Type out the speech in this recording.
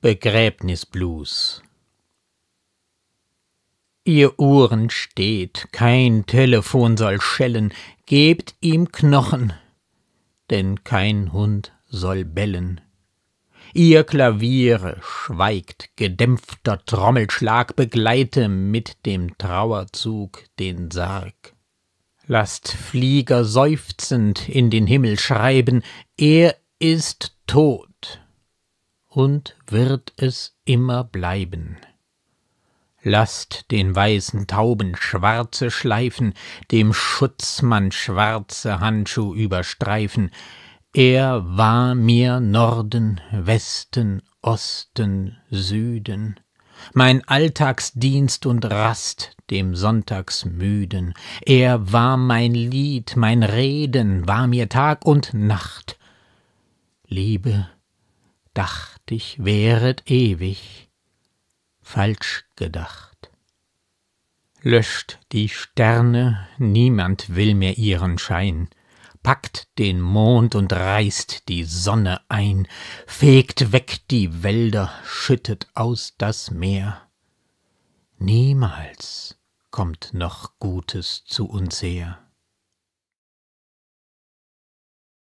Begräbnisblues Ihr Uhren steht, kein Telefon soll schellen, gebt ihm Knochen, denn kein Hund soll bellen. Ihr Klaviere schweigt, gedämpfter Trommelschlag begleite mit dem Trauerzug den Sarg. Lasst Flieger seufzend in den Himmel schreiben, er ist tot und wird es immer bleiben. Lasst den weißen Tauben schwarze Schleifen, dem Schutzmann schwarze Handschuh überstreifen, er war mir Norden, Westen, Osten, Süden, mein Alltagsdienst und Rast dem Sonntagsmüden, er war mein Lied, mein Reden, war mir Tag und Nacht. Liebe, dacht ich, wäret ewig, falsch gedacht. Löscht die Sterne, niemand will mehr ihren Schein, packt den Mond und reißt die Sonne ein, fegt weg die Wälder, schüttet aus das Meer. Niemals kommt noch Gutes zu uns her.